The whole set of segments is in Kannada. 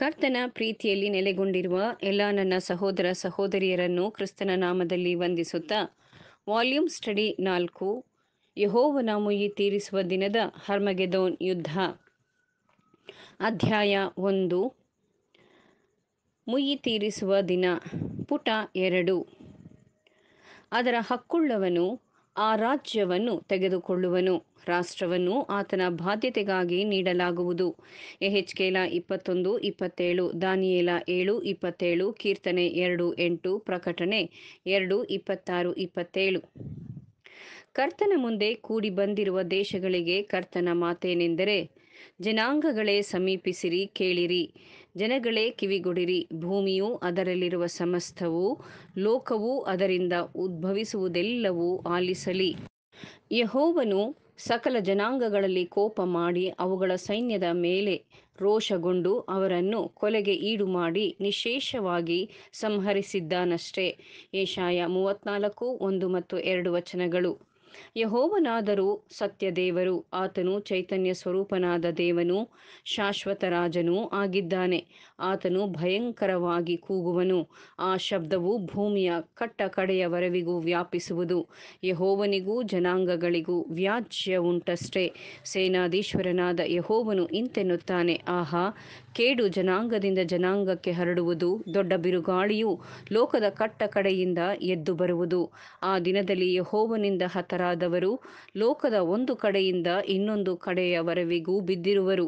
ಕರ್ತನ ಪ್ರೀತಿಯಲ್ಲಿ ನೆಲೆಗೊಂಡಿರುವ ಎಲ್ಲ ನನ್ನ ಸಹೋದರ ಸಹೋದರಿಯರನ್ನು ಕ್ರಿಸ್ತನ ನಾಮದಲ್ಲಿ ವಂದಿಸುತ್ತಾ ವಾಲ್ಯೂಮ್ ಸ್ಟಡಿ ನಾಲ್ಕು ಮುಯಿ ತೀರಿಸುವ ದಿನದ ಹರ್ಮಗೆದೋನ್ ಯುದ್ಧ ಅಧ್ಯಾಯ ಒಂದು ಮುಯಿ ತೀರಿಸುವ ದಿನ ಪುಟ ಎರಡು ಅದರ ಹಕ್ಕುಳ್ಳವನು ಆ ರಾಜ್ಯವನ್ನು ತೆಗೆದುಕೊಳ್ಳುವನು ರಾಷ್ಟ್ರವನ್ನು ಆತನ ಬಾಧ್ಯತೆಗಾಗಿ ನೀಡಲಾಗುವುದು ಎಹೆಚ್ಕೇಲ ಇಪ್ಪತ್ತೊಂದು ಇಪ್ಪತ್ತೇಳು ದಾನಿಯೇಲ ಏಳು ಇಪ್ಪತ್ತೇಳು ಕೀರ್ತನೆ ಎರಡು ಎಂಟು ಪ್ರಕಟಣೆ ಎರಡು ಇಪ್ಪತ್ತಾರು ಇಪ್ಪತ್ತೇಳು ಕರ್ತನ ಮುಂದೆ ಕೂಡಿ ಬಂದಿರುವ ದೇಶಗಳಿಗೆ ಕರ್ತನ ಮಾತೇನೆಂದರೆ ಜನಾಂಗಗಳೇ ಸಮೀಪಿಸಿರಿ ಕೇಳಿರಿ ಜನಗಳೇ ಕಿವಿಗೊಡಿರಿ ಭೂಮಿಯು ಅದರಲ್ಲಿರುವ ಸಮಸ್ತವೂ ಲೋಕವೂ ಅದರಿಂದ ಉದ್ಭವಿಸುವುದೆಲ್ಲವೂ ಆಲಿಸಲಿ ಯಹೋವನು ಸಕಲ ಜನಾಂಗಗಳಲ್ಲಿ ಕೋಪ ಮಾಡಿ ಅವುಗಳ ಸೈನ್ಯದ ಮೇಲೆ ರೋಷಗೊಂಡು ಅವರನ್ನು ಕೊಲೆಗೆ ಈಡು ಮಾಡಿ ನಿಶೇಷವಾಗಿ ಸಂಹರಿಸಿದ್ದಾನಷ್ಟೇ ಏಷಾಯ ಮೂವತ್ನಾಲ್ಕು ಒಂದು ಮತ್ತು ಎರಡು ವಚನಗಳು ಯಹೋವನಾದರೂ ಸತ್ಯದೇವರು ಆತನು ಚೈತನ್ಯ ಸ್ವರೂಪನಾದ ದೇವನು ಶಾಶ್ವತ ರಾಜನೂ ಆಗಿದ್ದಾನೆ ಆತನು ಭಯಂಕರವಾಗಿ ಕೂಗುವನು ಆ ಶಬ್ದವು ಭೂಮಿಯ ಕಟ್ಟ ಕಡೆಯವರೆವಿಗೂ ವ್ಯಾಪಿಸುವುದು ಯಹೋವನಿಗೂ ಜನಾಂಗಗಳಿಗೂ ವ್ಯಾಜ್ಯ ಉಂಟಷ್ಟೇ ಸೇನಾಧೀಶ್ವರನಾದ ಯಹೋವನು ಇಂತೆನ್ನುತ್ತಾನೆ ಆಹಾ ಕೇಡು ಜನಾಂಗದಿಂದ ಜನಾಂಗಕ್ಕೆ ಹರಡುವುದು ದೊಡ್ಡ ಬಿರುಗಾಳಿಯು ಲೋಕದ ಕಟ್ಟ ಕಡೆಯಿಂದ ಎದ್ದು ಬರುವುದು ಆ ದಿನದಲ್ಲಿ ಯಹೋವನಿಂದ ಹತರ ಪಾಪಸ್ಥರಾದವರು ಲೋಕದ ಒಂದು ಕಡೆಯಿಂದ ಇನ್ನೊಂದು ಕಡೆಯವರೆವಿಗೂ ಬಿದ್ದಿರುವರು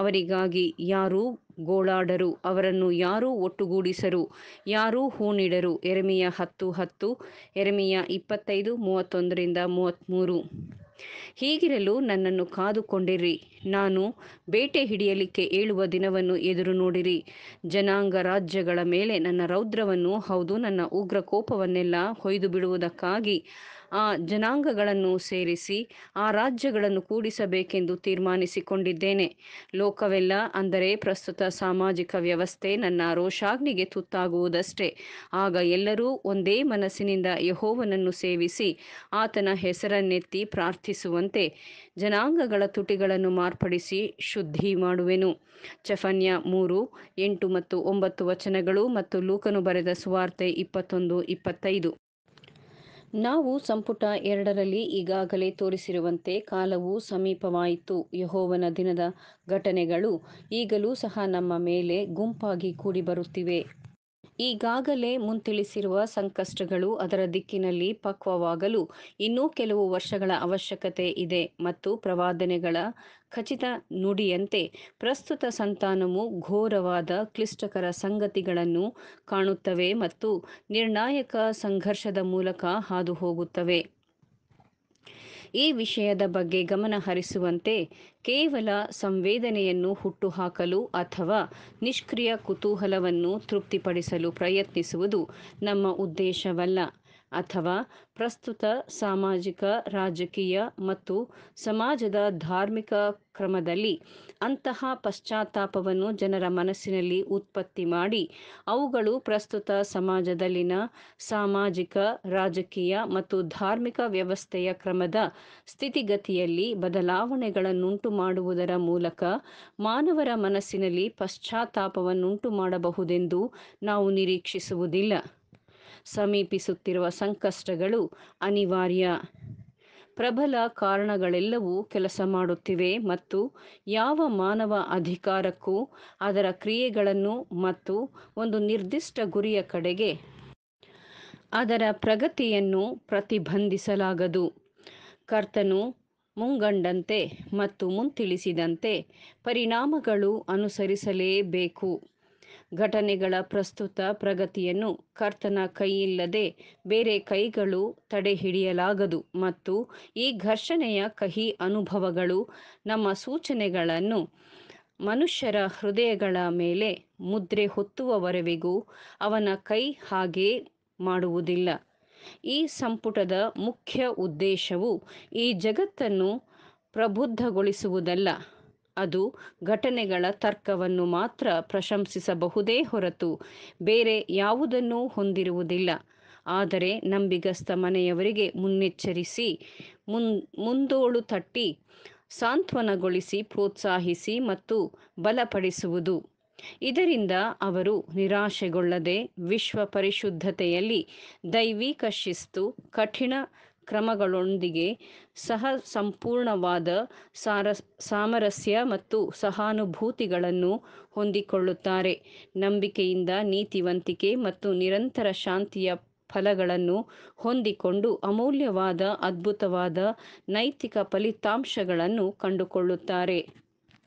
ಅವರಿಗಾಗಿ ಯಾರೂ ಗೋಳಾಡರು ಅವರನ್ನು ಯಾರೂ ಒಟ್ಟುಗೂಡಿಸರು ಯಾರೂ ಹೂಣಿಡರು ಎರೆಮೆಯ ಹತ್ತು ಹತ್ತು ಎರೆಮೆಯ ಇಪ್ಪತ್ತೈದು ಮೂವತ್ತೊಂದರಿಂದ ಮೂವತ್ತ್ಮೂರು ಹೀಗಿರಲು ನನ್ನನ್ನು ಕಾದುಕೊಂಡಿರಿ ನಾನು ಬೇಟೆ ಹಿಡಿಯಲಿಕ್ಕೆ ಏಳುವ ದಿನವನ್ನು ಎದುರು ನೋಡಿರಿ ಜನಾಂಗ ರಾಜ್ಯಗಳ ಮೇಲೆ ನನ್ನ ರೌದ್ರವನ್ನು ಹೌದು ನನ್ನ ಉಗ್ರ ಕೋಪವನ್ನೆಲ್ಲ ಹೊಯ್ದು ಬಿಡುವುದಕ್ಕಾಗಿ ಆ ಜನಾಂಗಗಳನ್ನು ಸೇರಿಸಿ ಆ ರಾಜ್ಯಗಳನ್ನು ಕೂಡಿಸಬೇಕೆಂದು ತೀರ್ಮಾನಿಸಿಕೊಂಡಿದ್ದೇನೆ ಲೋಕವೆಲ್ಲ ಅಂದರೆ ಪ್ರಸ್ತುತ ಸಾಮಾಜಿಕ ವ್ಯವಸ್ಥೆ ನನ್ನ ರೋಷಾಗ್ನಿಗೆ ತುತ್ತಾಗುವುದಷ್ಟೇ ಆಗ ಎಲ್ಲರೂ ಒಂದೇ ಮನಸ್ಸಿನಿಂದ ಯಹೋವನನ್ನು ಸೇವಿಸಿ ಆತನ ಹೆಸರನ್ನೆತ್ತಿ ಪ್ರಾರ್ಥಿಸುವಂತೆ ಜನಾಂಗಗಳ ತುಟಿಗಳನ್ನು ಮಾರ್ಪಡಿಸಿ ಶುದ್ಧಿ ಮಾಡುವೆನು ಚಫನ್ಯ ಮೂರು ಎಂಟು ಮತ್ತು ಒಂಬತ್ತು ವಚನಗಳು ಮತ್ತು ಲೂಕನು ಬರೆದ ಸುವಾರ್ತೆ ಇಪ್ಪತ್ತೊಂದು ಇಪ್ಪತ್ತೈದು ನಾವು ಸಂಪುಟ ಎರಡರಲ್ಲಿ ಈಗಾಗಲೇ ತೋರಿಸಿರುವಂತೆ ಕಾಲವು ಸಮೀಪವಾಯಿತು ಯಹೋವನ ದಿನದ ಘಟನೆಗಳು ಈಗಲೂ ಸಹ ನಮ್ಮ ಮೇಲೆ ಗುಂಪಾಗಿ ಕೂಡಿಬರುತ್ತಿವೆ. ಈಗಾಗಲೇ ಮುಂತಿಳಿಸಿರುವ ಸಂಕಷ್ಟಗಳು ಅದರ ದಿಕ್ಕಿನಲ್ಲಿ ಪಕ್ವವಾಗಲು ಇನ್ನೂ ಕೆಲವು ವರ್ಷಗಳ ಅವಶ್ಯಕತೆ ಇದೆ ಮತ್ತು ಪ್ರವಾದನೆಗಳ ಖಚಿತ ನುಡಿಯಂತೆ ಪ್ರಸ್ತುತ ಸಂತಾನವು ಘೋರವಾದ ಕ್ಲಿಷ್ಟಕರ ಸಂಗತಿಗಳನ್ನು ಕಾಣುತ್ತವೆ ಮತ್ತು ನಿರ್ಣಾಯಕ ಸಂಘರ್ಷದ ಮೂಲಕ ಹಾದುಹೋಗುತ್ತವೆ ಈ ವಿಷಯದ ಬಗ್ಗೆ ಗಮನ ಹರಿಸುವಂತೆ ಕೇವಲ ಸಂವೇದನೆಯನ್ನು ಹುಟ್ಟುಹಾಕಲು ಅಥವಾ ನಿಷ್ಕ್ರಿಯ ಕುತೂಹಲವನ್ನು ತೃಪ್ತಿಪಡಿಸಲು ಪ್ರಯತ್ನಿಸುವುದು ನಮ್ಮ ಉದ್ದೇಶವಲ್ಲ ಅಥವಾ ಪ್ರಸ್ತುತ ಸಾಮಾಜಿಕ ರಾಜಕೀಯ ಮತ್ತು ಸಮಾಜದ ಧಾರ್ಮಿಕ ಕ್ರಮದಲ್ಲಿ ಅಂತಹ ಪಶ್ಚಾತ್ತಾಪವನ್ನು ಜನರ ಮನಸ್ಸಿನಲ್ಲಿ ಉತ್ಪತ್ತಿ ಮಾಡಿ ಅವುಗಳು ಪ್ರಸ್ತುತ ಸಮಾಜದಲ್ಲಿನ ಸಾಮಾಜಿಕ ರಾಜಕೀಯ ಮತ್ತು ಧಾರ್ಮಿಕ ವ್ಯವಸ್ಥೆಯ ಕ್ರಮದ ಸ್ಥಿತಿಗತಿಯಲ್ಲಿ ಬದಲಾವಣೆಗಳನ್ನುಂಟು ಮಾಡುವುದರ ಮೂಲಕ ಮಾನವರ ಮನಸ್ಸಿನಲ್ಲಿ ಪಶ್ಚಾತ್ತಾಪವನ್ನುಂಟು ಮಾಡಬಹುದೆಂದು ನಾವು ನಿರೀಕ್ಷಿಸುವುದಿಲ್ಲ ಸಮೀಪಿಸುತ್ತಿರುವ ಸಂಕಷ್ಟಗಳು ಅನಿವಾರ್ಯ ಪ್ರಬಲ ಕಾರಣಗಳೆಲ್ಲವೂ ಕೆಲಸ ಮಾಡುತ್ತಿವೆ ಮತ್ತು ಯಾವ ಮಾನವ ಅಧಿಕಾರಕ್ಕೂ ಅದರ ಕ್ರಿಯೆಗಳನ್ನು ಮತ್ತು ಒಂದು ನಿರ್ದಿಷ್ಟ ಗುರಿಯ ಕಡೆಗೆ ಅದರ ಪ್ರಗತಿಯನ್ನು ಪ್ರತಿಬಂಧಿಸಲಾಗದು ಕರ್ತನು ಮುಂಗಂಡಂತೆ ಮತ್ತು ಮುಂತಿಳಿಸಿದಂತೆ ಪರಿಣಾಮಗಳು ಅನುಸರಿಸಲೇಬೇಕು ಘಟನೆಗಳ ಪ್ರಸ್ತುತ ಪ್ರಗತಿಯನ್ನು ಕರ್ತನ ಕೈಯಿಲ್ಲದೆ ಬೇರೆ ಕೈಗಳು ತಡೆಹಿಡಿಯಲಾಗದು ಮತ್ತು ಈ ಘರ್ಷಣೆಯ ಕಹಿ ಅನುಭವಗಳು ನಮ್ಮ ಸೂಚನೆಗಳನ್ನು ಮನುಷ್ಯರ ಹೃದಯಗಳ ಮೇಲೆ ಮುದ್ರೆ ಹೊತ್ತುವವರೆವಿಗೂ ಅವನ ಕೈ ಹಾಗೆ ಮಾಡುವುದಿಲ್ಲ ಈ ಸಂಪುಟದ ಮುಖ್ಯ ಉದ್ದೇಶವು ಈ ಜಗತ್ತನ್ನು ಪ್ರಬುದ್ಧಗೊಳಿಸುವುದಲ್ಲ ಅದು ಘಟನೆಗಳ ತರ್ಕವನ್ನು ಮಾತ್ರ ಪ್ರಶಂಸಿಸಬಹುದೇ ಹೊರತು ಬೇರೆ ಯಾವುದನ್ನೂ ಹೊಂದಿರುವುದಿಲ್ಲ ಆದರೆ ನಂಬಿಗಸ್ತ ಮನೆಯವರಿಗೆ ಮುನ್ನೆಚ್ಚರಿಸಿ ಮುನ್ ಮುಂದೋಳು ತಟ್ಟಿ ಸಾಂತ್ವನಗೊಳಿಸಿ ಪ್ರೋತ್ಸಾಹಿಸಿ ಮತ್ತು ಬಲಪಡಿಸುವುದು ಇದರಿಂದ ಅವರು ನಿರಾಶೆಗೊಳ್ಳದೆ ವಿಶ್ವ ಪರಿಶುದ್ಧತೆಯಲ್ಲಿ ದೈವೀಕ ಶಿಸ್ತು ಕಠಿಣ ಕ್ರಮಗಳೊಂದಿಗೆ ಸಹ ಸಂಪೂರ್ಣವಾದ ಸಾರ ಸಾಮರಸ್ಯ ಮತ್ತು ಸಹಾನುಭೂತಿಗಳನ್ನು ಹೊಂದಿಕೊಳ್ಳುತ್ತಾರೆ ನಂಬಿಕೆಯಿಂದ ನೀತಿವಂತಿಕೆ ಮತ್ತು ನಿರಂತರ ಶಾಂತಿಯ ಫಲಗಳನ್ನು ಹೊಂದಿಕೊಂಡು ಅಮೂಲ್ಯವಾದ ಅದ್ಭುತವಾದ ನೈತಿಕ ಫಲಿತಾಂಶಗಳನ್ನು ಕಂಡುಕೊಳ್ಳುತ್ತಾರೆ